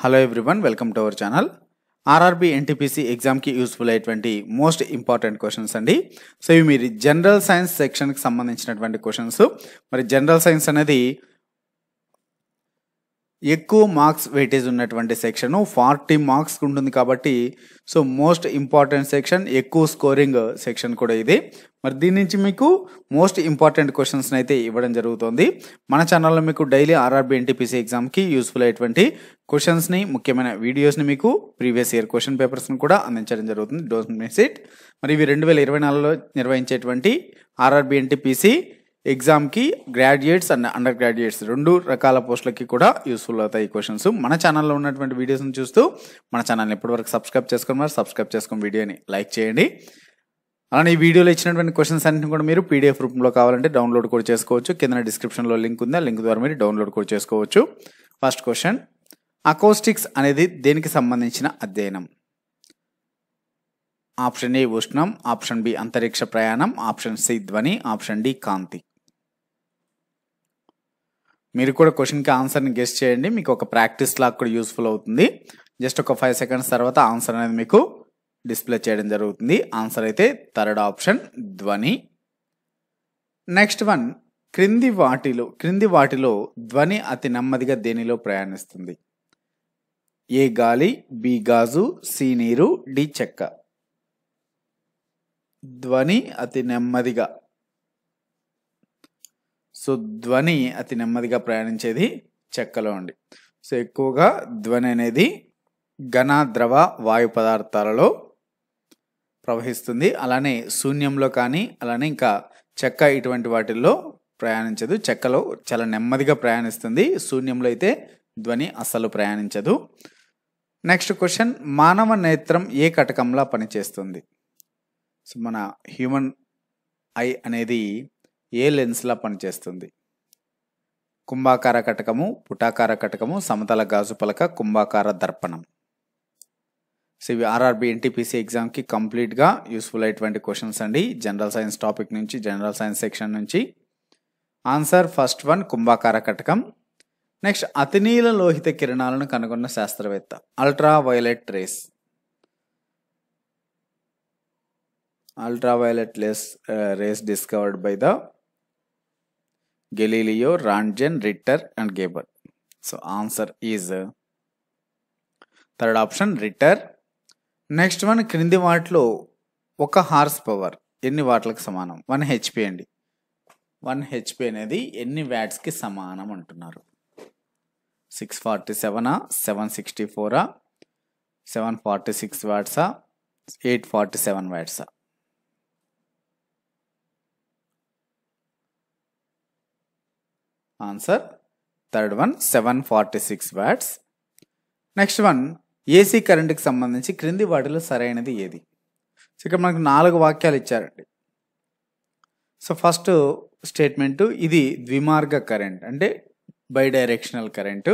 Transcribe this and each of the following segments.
hello everyone welcome to our channel RRB NTPC ఎగ్జామ్కి useful అయ్యేటువంటి most important questions అండి so ఇవి మీరు జనరల్ సైన్స్ సెక్షన్కి సంబంధించినటువంటి క్వశ్చన్స్ మరి జనరల్ సైన్స్ అనేది ఎక్కువ మార్క్స్ వెయిటేజ్ ఉన్నటువంటి సెక్షన్ ఫార్టీ మార్క్స్ ఉంటుంది కాబట్టి సో మోస్ట్ ఇంపార్టెంట్ సెక్షన్ ఎక్కువ స్కోరింగ్ సెక్షన్ కూడా ఇది మరి దీని నుంచి మీకు మోస్ట్ ఇంపార్టెంట్ క్వశ్చన్స్ని అయితే ఇవ్వడం జరుగుతుంది మన ఛానల్లో మీకు డైలీ ఆర్ఆర్బీ ఎన్టీపీసీ ఎగ్జామ్కి యూస్ఫుల్ అయ్యేటువంటి క్వశ్చన్స్ని ముఖ్యమైన వీడియోస్ని మీకు ప్రీవియస్ ఇయర్ క్వశ్చన్ పేపర్స్ని కూడా అందించడం జరుగుతుంది డోస్ మెసిట్ మరి ఇవి రెండు వేల ఇరవై నాలుగులో నిర్వహించేటువంటి ఆర్ఆర్బీ ఎన్టీపీసీ ఎగ్జామ్కి గ్రాడ్యుయేట్స్ అండ్ అండర్ గ్రాడ్యుయేట్స్ రెండు రకాల పోస్టులకి కూడా యూస్ఫుల్ అవుతాయి ఈ క్వశ్చన్స్ మన ఛానల్లో ఉన్నటువంటి వీడియోస్ని చూస్తూ మన ఛానల్ని ఇప్పటివరకు సబ్స్క్రైబ్ మరి సబ్స్క్రైబ్ చేసుకుని వీడియోని లైక్ చేయండి అలానే ఈ వీడియోలో ఇచ్చినటువంటి క్వశ్చన్స్ అన్నింటిని కూడా మీరు పీడిఎఫ్ రూపంలో కావాలంటే డౌన్లోడ్ కూడా చేసుకోవచ్చు కింద డిస్క్రిప్షన్లో లింక్ ఉంది ఆ లింక్ ద్వారా మీరు డౌన్లోడ్ కూడా చేసుకోవచ్చు ఫస్ట్ క్వశ్చన్ అకోస్టిక్స్ అనేది దేనికి సంబంధించిన అధ్యయనం ఆప్షన్ ఏ ఉష్ణం ఆప్షన్ బి అంతరిక్ష ప్రయాణం ఆప్షన్ సి ధ్వని ఆప్షన్ డి కాంతి మీరు కూడా క్వశ్చన్కి ఆన్సర్ని గెస్ట్ చేయండి మీకు ఒక ప్రాక్టీస్ లాగా కూడా యూస్ఫుల్ అవుతుంది జస్ట్ ఒక ఫైవ్ సెకండ్స్ తర్వాత ఆన్సర్ అనేది మీకు డిస్ప్లే చేయడం జరుగుతుంది ఆన్సర్ అయితే థర్డ్ ఆప్షన్ ధ్వని నెక్స్ట్ వన్ క్రింది వాటిలో క్రింది వాటిలో ధ్వని అతి నెమ్మదిగా దేనిలో ప్రయాణిస్తుంది ఏ గాలి బి గాజు సి నీరు డి చెక్క ధ్వని అతి నెమ్మదిగా సో ధ్వని అతి నెమ్మదిగా ప్రయాణించేది చెక్కలో అండి సో ఎక్కువగా ధ్వని అనేది ఘన ద్రవ వాయు పదార్థాలలో ప్రవహిస్తుంది అలానే శూన్యంలో కానీ అలానే ఇంకా చెక్క ఇటువంటి వాటిల్లో ప్రయాణించదు చెక్కలో చాలా నెమ్మదిగా ప్రయాణిస్తుంది శూన్యంలో అయితే ధ్వని అస్సలు ప్రయాణించదు నెక్స్ట్ క్వశ్చన్ మానవ నేత్రం ఏ కటకంలా పనిచేస్తుంది సో మన హ్యూమన్ ఐ అనేది ఏ లెన్స్లా పనిచేస్తుంది కుంభాకార కటకము పుటాకార కటకము సమతల గాజు పలక కుంభాకార దర్పణం సో ఇవి ఆర్ఆర్బి ఎన్టీపీసీ ఎగ్జామ్కి కంప్లీట్గా యూస్ఫుల్ అయ్యేటువంటి క్వశ్చన్స్ అండి జనరల్ సైన్స్ టాపిక్ నుంచి జనరల్ సైన్స్ సెక్షన్ నుంచి ఆన్సర్ ఫస్ట్ వన్ కుంభాకార కటకం నెక్స్ట్ అతినీల లోహిత కిరణాలను కనుగొన్న శాస్త్రవేత్త ultraviolet rays ultraviolet lays rays discovered by the Galileo Roentgen Ritter and Gabor so answer is third option Ritter next one క్రింది వాటిలో ఒక హార్స్ పవర్ ఎన్ని వాట్లకు సమానం వన్ హెచ్పి అండి వన్ హెచ్పి అనేది ఎన్ని వ్యాట్స్కి సమానం అంటున్నారు సిక్స్ ఫార్టీ సెవెనా సెవెన్ సిక్స్టీ ఫోరా సెవెన్ ఫార్టీ సిక్స్ వ్యాట్సా ఎయిట్ ఫార్టీ సెవెన్ వ్యాట్సా answer third one seven forty six watts next one AC కరెంట్కి సంబంధించి క్రింది వాటిలో సరైనది ఏది సో ఇక్కడ మనకు నాలుగు వాక్యాలు ఇచ్చారండి సో ఫస్ట్ స్టేట్మెంటు ఇది ద్విమార్గ కరెంట్ అంటే bidirectional current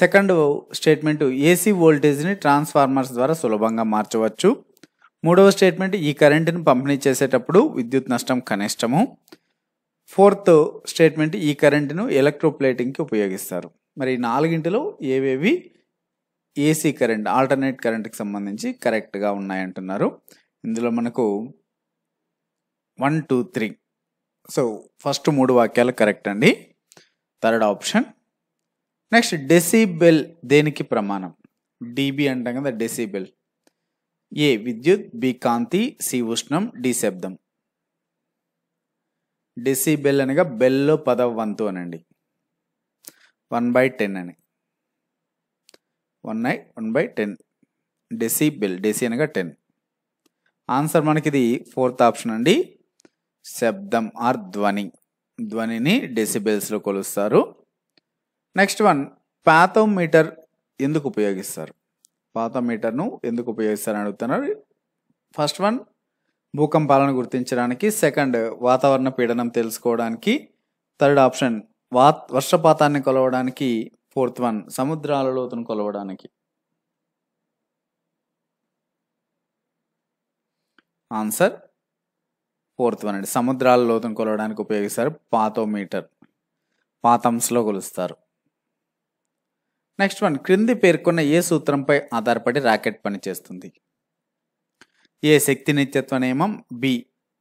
second statement AC వోల్టేజ్ని ట్రాన్స్ఫార్మర్స్ ద్వారా సులభంగా మార్చవచ్చు మూడవ స్టేట్మెంట్ ఈ కరెంటును పంపిణీ చేసేటప్పుడు విద్యుత్ నష్టం కనిష్టము ఫోర్త్ స్టేట్మెంట్ ఈ కరెంటును ఎలక్ట్రోప్లేటింగ్కి ఉపయోగిస్తారు మరి నాలుగింటిలో ఏవేవి ఏసీ కరెంట్ ఆల్టర్నేట్ కరెంట్కి సంబంధించి కరెక్ట్గా ఉన్నాయంటున్నారు ఇందులో మనకు one two three so first మూడు వాక్యాలు కరెక్ట్ అండి థర్డ్ ఆప్షన్ నెక్స్ట్ డెసిబెల్ దేనికి ప్రమాణం డీబీ అంటాం కదా డెసిబెల్ ఏ విద్యుత్ బి కాంతి సి ఉష్ణం డి శబ్దం డెసిబెల్ అనగా బెల్లో పదవ వంతు అనండి వన్ బై టెన్ అని one I one by ten decibel deci అనగా టెన్ ఆన్సర్ మనకి ఇది ఫోర్త్ ఆప్షన్ అండి శబ్దం ఆర్ ధ్వని ధ్వనిని డెసిబెల్స్లో కొలుస్తారు నెక్స్ట్ వన్ పాథోమీటర్ ఎందుకు ఉపయోగిస్తారు పాథోమీటర్ను ఎందుకు ఉపయోగిస్తారు అని అడుగుతున్నారు ఫస్ట్ వన్ భూకంపాలను గుర్తించడానికి సెకండ్ వాతావరణ పీడనం తెలుసుకోవడానికి థర్డ్ ఆప్షన్ వా వర్షపాతాన్ని కొలవడానికి ఫోర్త్ వన్ సముద్రాల లోతును కొలవడానికి ఆన్సర్ ఫోర్త్ వన్ అండి సముద్రాల లోతును కొలవడానికి ఉపయోగిస్తారు పాతోమీటర్ పాతంస్లో కొలుస్తారు నెక్స్ట్ వన్ క్రింది పేర్కొన్న ఏ సూత్రంపై ఆధారపడి ర్యాకెట్ పనిచేస్తుంది ఏ శక్తి నిత్యత్వ నియమం బి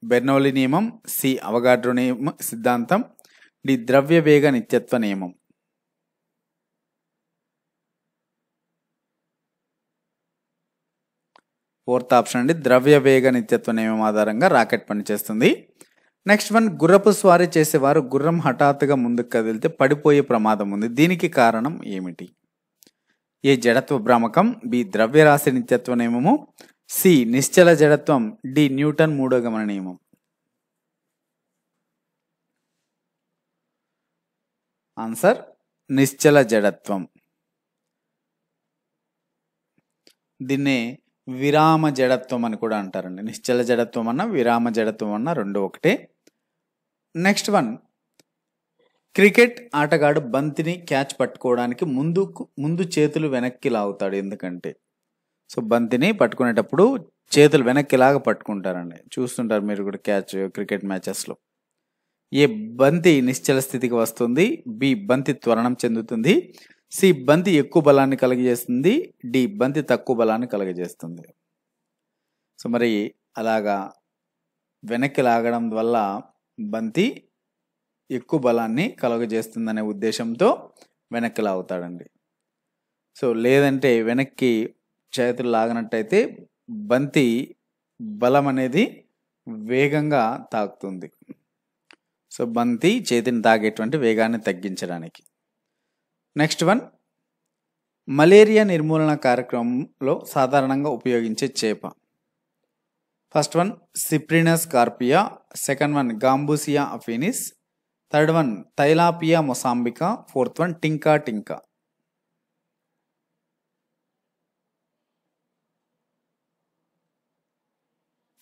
బెర్నౌలి నియమం సి అవగాడ్రు నియమ సిద్ధాంతం డి ద్రవ్య వేగ నిత్యత్వ నియమం ఫోర్త్ ఆప్షన్ అండి వేగ నిత్యత్వ నియమం ఆధారంగా రాకెట్ పనిచేస్తుంది నెక్స్ట్ వన్ గుర్రపు స్వారీ చేసేవారు గుర్రం హఠాత్తుగా ముందుకు కదిలితే పడిపోయే ప్రమాదం ఉంది దీనికి కారణం ఏమిటి ఏ జడత్వ భ్రామకం బి ద్రవ్యరాశి నిత్యత్వ నియమము సి నిశ్చల జడత్వం డి న్యూటన్ మూడో గమన నియమం ఆన్సర్ నిశ్చల జడత్వం దీన్నే విరామ జడత్వం అని కూడా అంటారండి నిశ్చల జడత్వం అన్న విరామ జడత్వం అన్న రెండు ఒకటి నెక్స్ట్ వన్ క్రికెట్ ఆటగాడు బంతిని క్యాచ్ పట్టుకోవడానికి ముందుకు ముందు చేతులు వెనక్కి లాగుతాడు ఎందుకంటే సో బంతిని పట్టుకునేటప్పుడు చేతులు వెనక్కి ఇలాగ పట్టుకుంటారండి చూస్తుంటారు మీరు కూడా క్యాచ్ క్రికెట్ మ్యాచెస్లో ఏ బంతి నిశ్చల స్థితికి వస్తుంది బి బంతి త్వరణం చెందుతుంది సి బంతి ఎక్కువ బలాన్ని కలిగజేస్తుంది డి బంతి తక్కువ బలాన్ని కలిగజేస్తుంది సో మరి అలాగా వెనక్కి లాగడం వల్ల బంతి ఎక్కువ బలాన్ని కలుగజేస్తుందనే ఉద్దేశంతో వెనక్కి లాగుతాడండి సో లేదంటే వెనక్కి చేతులు లాగినట్టయితే బంతి బలం అనేది వేగంగా తాకుతుంది సో బంతి చేతిని తాగేటువంటి వేగాన్ని తగ్గించడానికి నెక్స్ట్ వన్ మలేరియా నిర్మూలన కార్యక్రమంలో సాధారణంగా ఉపయోగించే చేప first one Cyprinus carpio second one Gambusia affinis third one Tilapia mossambica fourth one Tinca tinca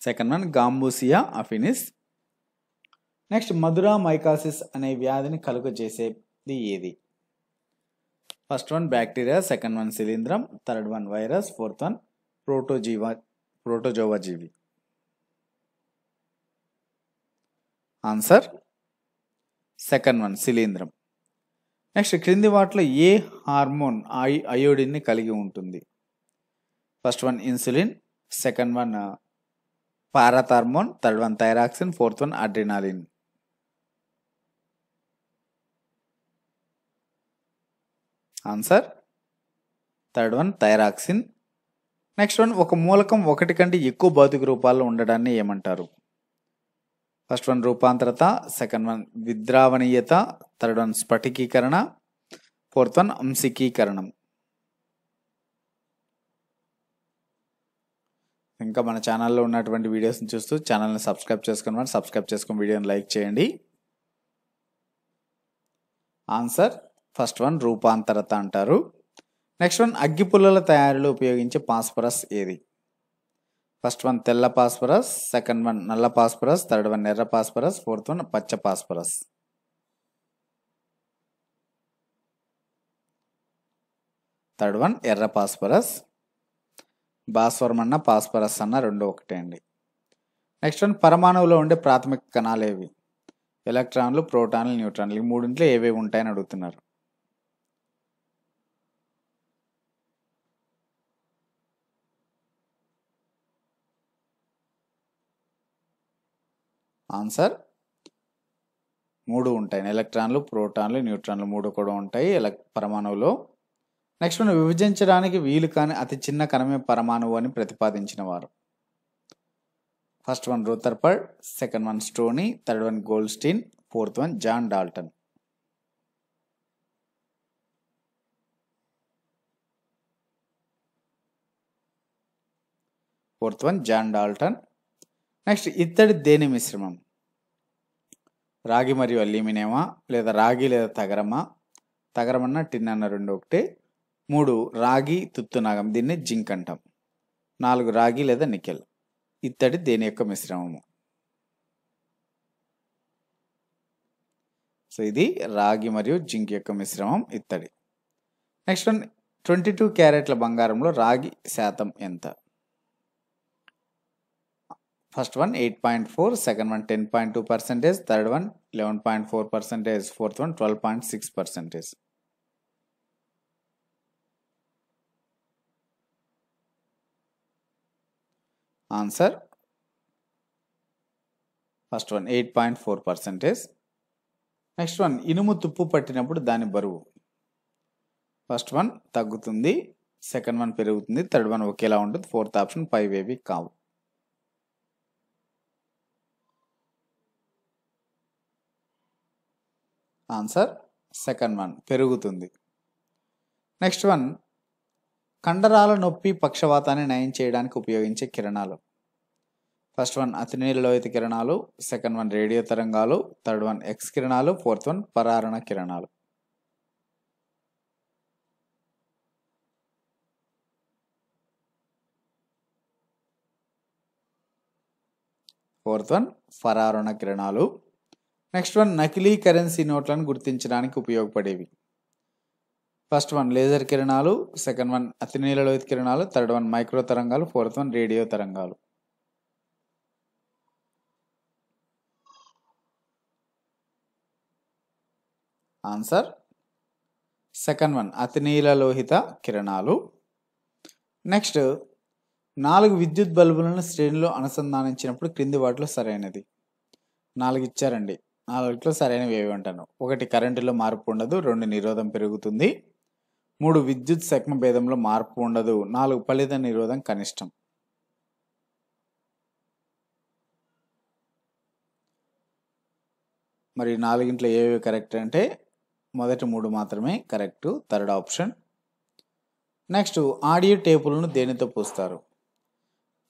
second one Gambusia affinis next Madura mycosis అనే వ్యాధిని కలుగజేసేది ఏది first one bacteria second one శిలీంద్రం third one virus fourth one protozoa protozoa జీవి answer second one శిలీంధ్రం next క్రింది వాటిలో ఏ హార్మోన్ ఐ అయోడిన్ని కలిగి ఉంటుంది first one insulin second one parathormone third one thyroxine fourth one adrenaline answer third one thyroxine next one ఒక మూలకం ఒకటి కంటే ఎక్కువ భౌతిక రూపాల్లో ఉండడాన్ని ఏమంటారు ఫస్ట్ వన్ రూపాంతరత సెకండ్ వన్ విద్రావణీయత థర్డ్ వన్ స్ఫటికీకరణ ఫోర్త్ వన్ అంశికీకరణం ఇంకా మన ఛానల్లో ఉన్నటువంటి వీడియోస్ని చూస్తూ ఛానల్ని సబ్స్క్రైబ్ చేసుకోండి సబ్స్క్రైబ్ చేసుకుని వీడియోని లైక్ చేయండి ఆన్సర్ ఫస్ట్ వన్ రూపాంతరత అంటారు నెక్స్ట్ వన్ అగ్గి పుల్లల తయారీలో ఉపయోగించే పాస్పరస్ ఏది ఫస్ట్ వన్ తెల్ల పాస్పరస్ సెకండ్ వన్ నల్ల పాస్పరస్ థర్డ్ వన్ ఎర్ర పాస్పరస్ ఫోర్త్ వన్ పచ్చ పాస్పరస్ థర్డ్ వన్ ఎర్ర పాస్పరస్ భాస్వరం అన్న పాస్పరస్ అన్న రెండు ఒకటే అండి నెక్స్ట్ వన్ పరమాణువులో ఉండే ప్రాథమిక కణాలు ఏవి ఎలక్ట్రాన్లు ప్రోటాన్లు న్యూట్రాన్లు ఈ మూడింట్లో ఏవేవి ఉంటాయని అడుగుతున్నారు ఆన్సర్ మూడు ఉంటాయి ఎలక్ట్రాన్లు ప్రోటాన్లు న్యూట్రాన్లు మూడు కూడా ఉంటాయి ఎలక్ పరమాణువులో నెక్స్ట్ మనం విభజించడానికి వీలు కాని అతి చిన్న కణమే పరమాణువు అని ప్రతిపాదించిన వారు first one Rutherford second one Stoney third one Goldstein fourth one John Dalton fourth one John Dalton next ఇత్తడి దేని మిశ్రమం రాగి మరియు అల్యూమినియమా లేదా రాగి లేదా తగరమా తగరమన్నా టిన్ అన్న రెండు ఒకటి మూడు రాగి తుత్తునాగం దీన్ని జింక్ అంటాం నాలుగు రాగి లేదా నికెల్ ఇత్తడి దేని యొక్క మిశ్రమము సో ఇది రాగి మరియు జింక్ యొక్క మిశ్రమం ఇత్తడి నెక్స్ట్ వన్ ట్వంటీ టూ క్యారెట్ల బంగారంలో రాగి శాతం ఎంత first one eight point four second one ten point two percentage third one eleven point four percentage fourth one twelve point six percentage answer first one eight point four percentage next one ఇనుము తుప్పు పట్టినప్పుడు దాని బరువు first one తగ్గుతుంది second one పెరుగుతుంది third one ఒకేలా ఉంటుంది fourth option five ఏవి కావు ఆన్సర్ సెకండ్ వన్ పెరుగుతుంది నెక్స్ట్ వన్ కండరాల నొప్పి పక్షవాతాన్ని నయం చేయడానికి ఉపయోగించే కిరణాలు ఫస్ట్ వన్ అతినీలలోహిత కిరణాలు సెకండ్ వన్ రేడియో తరంగాలు థర్డ్ వన్ ఎక్స్ కిరణాలు ఫోర్త్ వన్ పరారణ కిరణాలు ఫోర్త్ వన్ పరారణ కిరణాలు నెక్స్ట్ వన్ నకిలీ కరెన్సీ నోట్లను గుర్తించడానికి ఉపయోగపడేవి ఫస్ట్ వన్ లేజర్ కిరణాలు సెకండ్ వన్ అతి అతినీలలోహిత కిరణాలు థర్డ్ వన్ మైక్రో తరంగాలు ఫోర్త్ వన్ రేడియో తరంగాలు ఆన్సర్ సెకండ్ వన్ అతినీలలోహిత కిరణాలు నెక్స్ట్ నాలుగు విద్యుత్ బల్బులను శ్రేణిలో అనుసంధానించినప్పుడు క్రింది వాటిలో సరైనది నాలుగు ఇచ్చారండి నాలుగిట్లో సరైనవి ఏవి అంటాను ఒకటి కరెంటులో మార్పు ఉండదు రెండు నిరోధం పెరుగుతుంది మూడు విద్యుత్ శక్మ భేదంలో మార్పు ఉండదు నాలుగు ఫలిత నిరోధం కనిష్టం మరి నాలుగింట్లో ఏవి కరెక్ట్ అంటే మొదటి మూడు మాత్రమే correct third option next audio టేపులను దేనితో పూస్తారు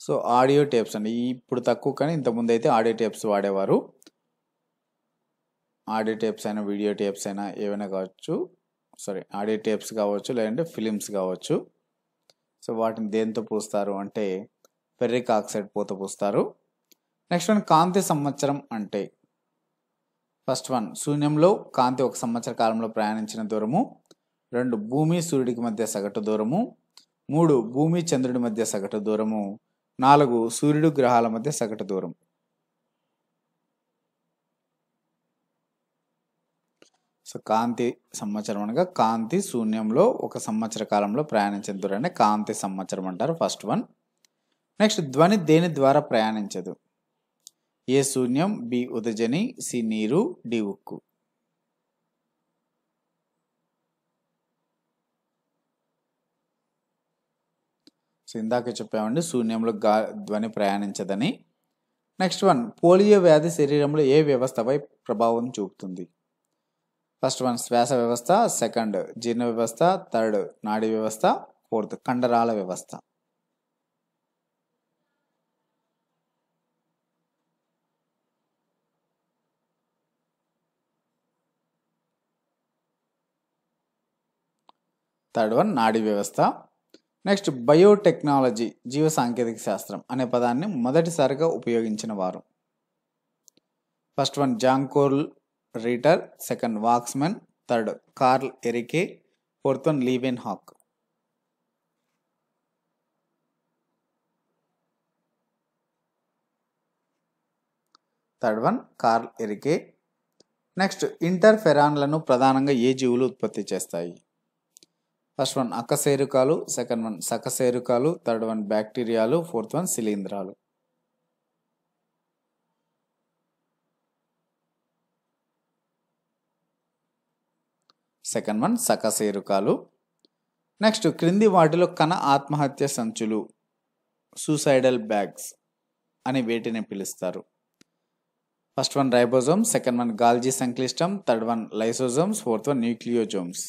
సో ఆడియో టేప్స్ అండి ఇప్పుడు తక్కువ కానీ ఇంతకుముందు అయితే ఆడియో టేప్స్ వాడేవారు ఆడియో టేప్స్ అయినా వీడియో టేప్స్ అయినా ఏవైనా కావచ్చు సారీ ఆడియో టేప్స్ కావచ్చు లేదంటే ఫిలిమ్స్ కావచ్చు సో వాటిని దేంతో పూస్తారు అంటే ఫెర్రిక్ ఆక్సైడ్ పూత పూస్తారు నెక్స్ట్ వన్ కాంతి సంవత్సరం అంటే ఫస్ట్ వన్ శూన్యంలో కాంతి ఒక సంవత్సర కాలంలో ప్రయాణించిన దూరము రెండు భూమి సూర్యుడికి మధ్య సగటు దూరము మూడు భూమి చంద్రుడి మధ్య సగటు దూరము నాలుగు సూర్యుడు గ్రహాల మధ్య సగటు దూరం సో కాంతి సంవత్సరం అనగా కాంతి శూన్యంలో ఒక సంవత్సర కాలంలో ప్రయాణించిన దూరాన్ని కాంతి సంవత్సరం అంటారు ఫస్ట్ వన్ నెక్స్ట్ ధ్వని దేని ద్వారా ప్రయాణించదు ఏ శూన్యం బి ఉదజని సి నీరు డి ఉక్కు సో ఇందాక చెప్పామండి శూన్యంలో గా ధ్వని ప్రయాణించదని నెక్స్ట్ వన్ పోలియో వ్యాధి శరీరంలో ఏ వ్యవస్థపై ప్రభావం చూపుతుంది ఫస్ట్ వన్ శ్వాస వ్యవస్థ సెకండ్ జీర్ణ వ్యవస్థ థర్డ్ నాడీ వ్యవస్థ ఫోర్త్ కండరాల వ్యవస్థ థర్డ్ వన్ నాడీ వ్యవస్థ నెక్స్ట్ బయోటెక్నాలజీ జీవ సాంకేతిక శాస్త్రం అనే పదాన్ని మొదటిసారిగా ఉపయోగించిన వారు ఫస్ట్ వన్ జాంకోల్ Ritter second Waksman third Karl Ereky fourth one Leeuwenhoek third one Karl Ereky next ఇంటర్ఫెరాన్లను ప్రధానంగా ఏ జీవులు ఉత్పత్తి చేస్తాయి ఫస్ట్ వన్ అకశేరుకాలు సెకండ్ వన్ సకసేరుకాలు థర్డ్ వన్ బ్యాక్టీరియాలు ఫోర్త్ వన్ శిలీంధ్రాలు సెకండ్ వన్ సకసేరుకాలు నెక్స్ట్ క్రింది వాటిలో కణ ఆత్మహత్య సంచులు సూసైడల్ బ్యాగ్స్ అని వేటిని పిలుస్తారు first one ribosome second one Golgi సంక్లిష్టం third one lysosomes fourth one nucleosomes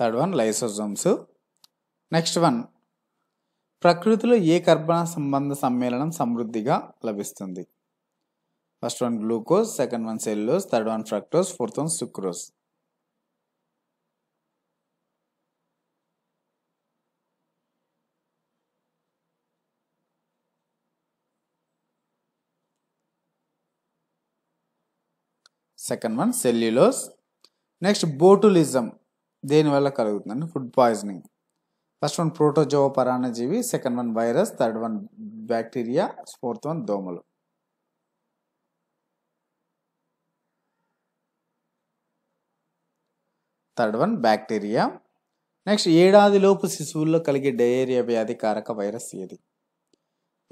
third one lysosomes next one ప్రకృతిలో ఏ కర్బన సంబంధ సమ్మేళనం సమృద్ధిగా లభిస్తుంది first one glucose second one cellulose third one fructose fourth one sucrose second one cellulose next botulism దేనివల్ల కలుగుతుందండి food poisoning first one protozoa పరాణజీవి second one virus third one bacteria fourth one దోమలు థర్డ్ వన్ బ్యాక్టీరియా నెక్స్ట్ ఏడాదిలోపు శిశువుల్లో కలిగే diarrhoea వ్యాధి కారక virus ఏది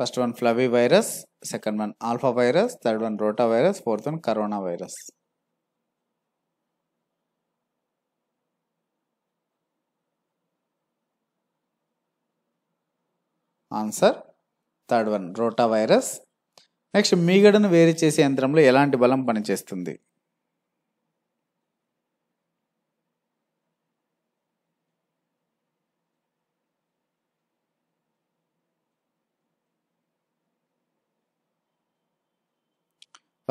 first one flavivirus second one alphavirus third one rotavirus fourth one coronavirus answer third one rotavirus next మీగడను వేరు చేసే యంత్రంలో ఎలాంటి బలం పనిచేస్తుంది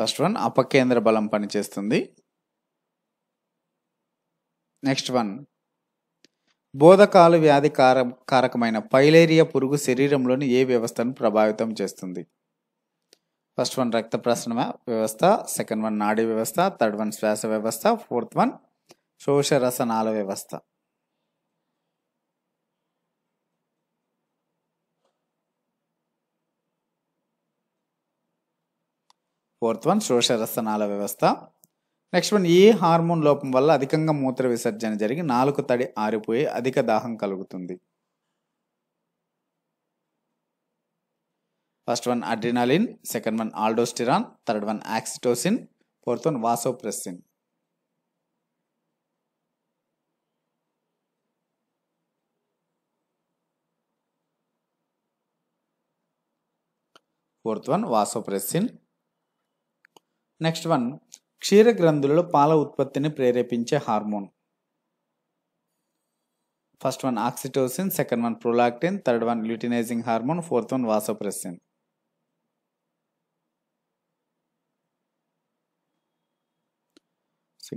ఫస్ట్ వన్ అపకేంద్ర బలం పనిచేస్తుంది నెక్స్ట్ వన్ బోధకాలు వ్యాధి కార కారకమైన పైలేరియా పురుగు శరీరంలోని ఏ వ్యవస్థను ప్రభావితం చేస్తుంది ఫస్ట్ వన్ రక్త ప్రసరణ వ్యవస్థ సెకండ్ వన్ నాడీ వ్యవస్థ థర్డ్ వన్ శ్వాస వ్యవస్థ ఫోర్త్ వన్ శోషరసనాల వ్యవస్థ ఫోర్త్ వన్ శోషరసనాల వ్యవస్థ నెక్స్ట్ వన్ ఏ హార్మోన్ లోపం వల్ల అధికంగా మూత్ర విసర్జన జరిగి నాలుక తడి ఆరిపోయి అధిక దాహం కలుగుతుంది first one adrenaline second one aldosterone third one oxytocin fourth one vasopressin fourth one vasopressin next one క్షీర గ్రంథులలో పాల ఉత్పత్తిని ప్రేరేపించే hormone first one oxytocin second one prolactin third one luteinising hormone fourth one vasopressin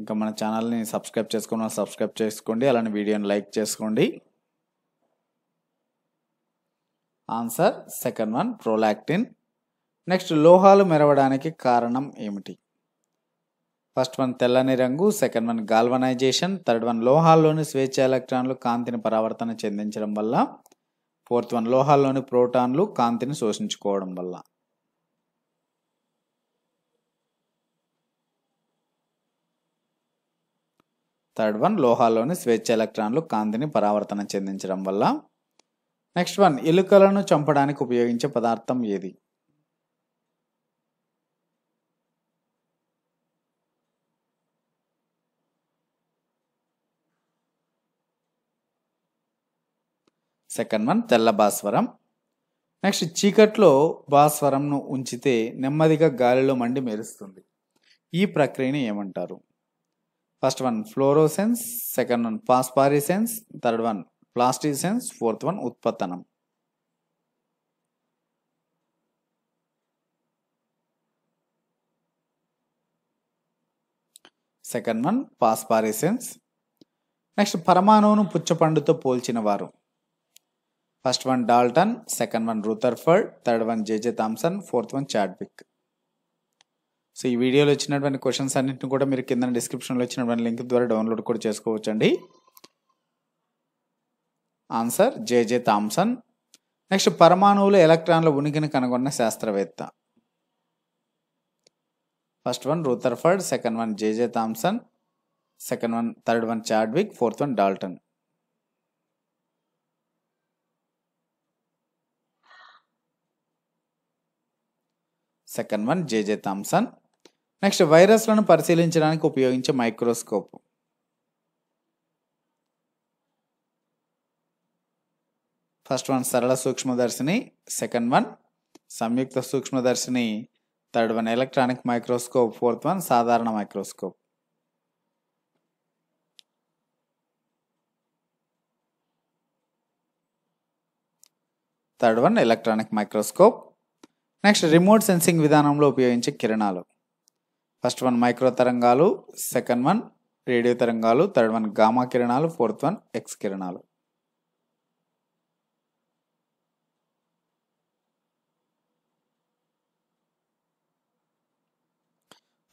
ఇంకా మన ఛానల్ని subscribe చేసుకున్న subscribe చేసుకోండి అలానే వీడియోని లైక్ చేసుకోండి answer second one prolactin next లోహాలు మెరవడానికి కారణం ఏమిటి ఫస్ట్ వన్ తెల్లని రంగు second one galvanisation third one లోహాల్లోని స్వేచ్ఛ ఎలక్ట్రాన్లు కాంతిని పరావర్తన చెందించడం వల్ల ఫోర్త్ వన్ లోహాల్లోని ప్రోటాన్లు కాంతిని శోషించుకోవడం వల్ల థర్డ్ వన్ లోహాల్లోని స్వేచ్ఛ ఎలక్ట్రాన్లు కాంతిని పరావర్తన చెందించడం వల్ల నెక్స్ట్ వన్ ఎలుకలను చంపడానికి ఉపయోగించే పదార్థం ఏది సెకండ్ వన్ తెల్ల భాస్వరం నెక్స్ట్ చీకట్లో భాస్వరంను ఉంచితే నెమ్మదిగా గాలిలో మండి మెరుస్తుంది ఈ ప్రక్రియని ఏమంటారు first one fluorescence second one phosphorescence third one ప్లాస్టిసెన్స్ ఫోర్త్ వన్ ఉత్పత్తనం సెకండ్ వన్ పాస్పారిసెన్స్ నెక్స్ట్ పరమాణువును పుచ్చపండుతో పోల్చిన వారు first one Dalton second one Rutherford third one JJ Thomson fourth one Chadwick so ఈ వీడియోలో వచ్చినటువంటి క్వశ్చన్స్ అన్నింటిని కూడా మీరు కింద డిస్క్రిప్షన్లో వచ్చినటువంటి లింక్ ద్వారా డౌన్లోడ్ కూడా చేసుకోవచ్చండి ఆన్సర్ జేజే థామ్సన్ నెక్స్ట్ పరమాణువులు ఎలక్ట్రాన్ల ఉనికిని కనుగొన్న శాస్త్రవేత్త first one Rutherford second one JJ Thomson second one third one Chadwick fourth one Dalton second one JJ Thomson next వైరస్లను పరిశీలించడానికి ఉపయోగించే మైక్రోస్కోప్ ఫస్ట్ వన్ సరళ సూక్ష్మదర్శిని సెకండ్ వన్ సంయుక్త సూక్ష్మదర్శిని third one electronic microscope fourth one సాధారణ microscope third one electronic microscope next remote sensing విధానంలో ఉపయోగించే కిరణాలు ఫస్ట్ వన్ మైక్రో తరంగాలు సెకండ్ వన్ రేడియో తరంగాలు థర్డ్ వన్ గామా కిరణాలు ఫోర్త్ వన్ ఎక్స్ కిరణాలు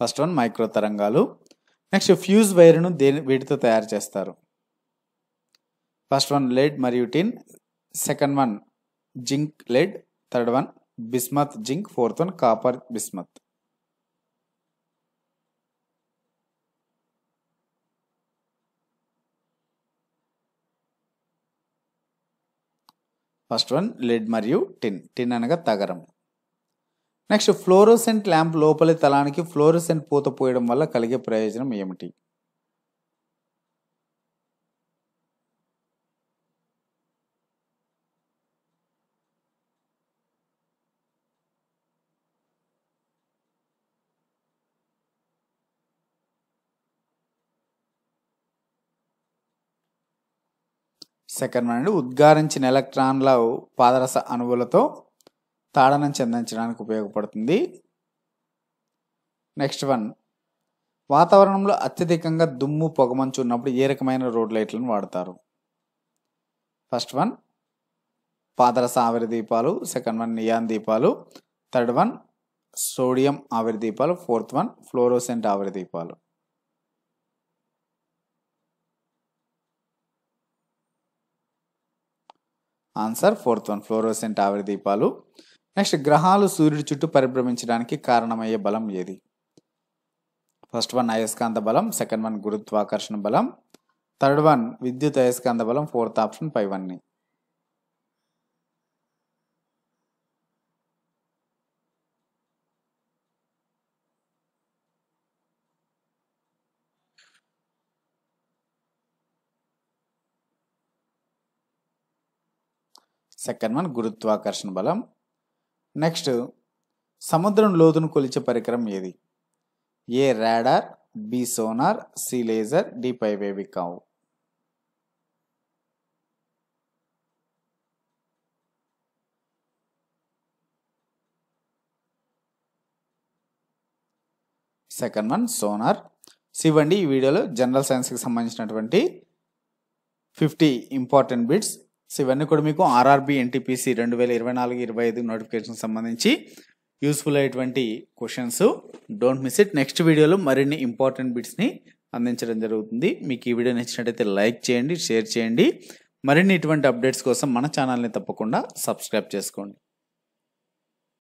ఫస్ట్ వన్ మైక్రో తరంగాలు నెక్స్ట్ ఫ్యూజ్ వైర్ను దేని వీటితో తయారు చేస్తారు ఫస్ట్ వన్ లెడ్ మరియు tin second one zinc lead third one bismuth zinc fourth one copper bismuth first one lead మరియు టిన్ టిన్ అనగా తగరం నెక్స్ట్ ఫ్లోరోసెంట్ ల్యాంప్ లోపలి తలానికి ఫ్లోరోసెంట్ పూత పోయడం వల్ల కలిగే ప్రయోజనం ఏమిటి సెకండ్ సేకరణ నుండి ఉద్గారించిన ఎలక్ట్రాన్ల పాదరస అణువులతో తాడనం చెందించడానికి ఉపయోగపడుతుంది నెక్స్ట్ వన్ వాతావరణంలో అత్యధికంగా దుమ్ము పొగమంచు ఉన్నప్పుడు ఏ రకమైన రోడ్ లైట్లను వాడతారు ఫస్ట్ వన్ పాదరస ఆవిరి దీపాలు సెకండ్ వన్ నియాన్ దీపాలు థర్డ్ వన్ సోడియం ఆవిరి దీపాలు ఫోర్త్ వన్ ఫ్లోరోసెంట్ ఆవిరి దీపాలు ఆన్సర్ ఫోర్త్ వన్ ఫ్లోరోసెంట్ ఆవిరి దీపాలు నెక్స్ట్ గ్రహాలు సూర్యుడి చుట్టూ పరిభ్రమించడానికి కారణమయ్యే బలం ఏది ఫస్ట్ వన్ అయస్కాంత బలం సెకండ్ వన్ గురుత్వాకర్షణ బలం థర్డ్ వన్ విద్యుత్ అయస్కాంత బలం ఫోర్త్ ఆప్షన్ పై వన్ని సెకండ్ వన్ గురుత్వాకర్షణ బలం నెక్స్ట్ సముద్రం లోతును కొలిచే పరికరం ఏది A radar B sonar C laser D పైవేవి కావు సెకండ్ వన్ సోనార్ ఇవ్వండి ఈ వీడియోలో జనరల్ సైన్స్కి సంబంధించినటువంటి ఫిఫ్టీ ఇంపార్టెంట్ బిట్స్ సో ఇవన్నీ కూడా మీకు ఆర్ఆర్బి ఎన్టీపీసీ రెండు వేల ఇరవై నాలుగు ఇరవై ఐదు నోటిఫికేషన్ సంబంధించి యూస్ఫుల్ అయ్యేటువంటి questions don't miss it next వీడియోలో మరిన్ని ఇంపార్టెంట్ బిట్స్ని అందించడం జరుగుతుంది మీకు ఈ వీడియో నచ్చినట్టయితే లైక్ చేయండి షేర్ చేయండి మరిన్ని ఇటువంటి అప్డేట్స్ కోసం మన ఛానల్ని తప్పకుండా సబ్స్క్రైబ్ చేసుకోండి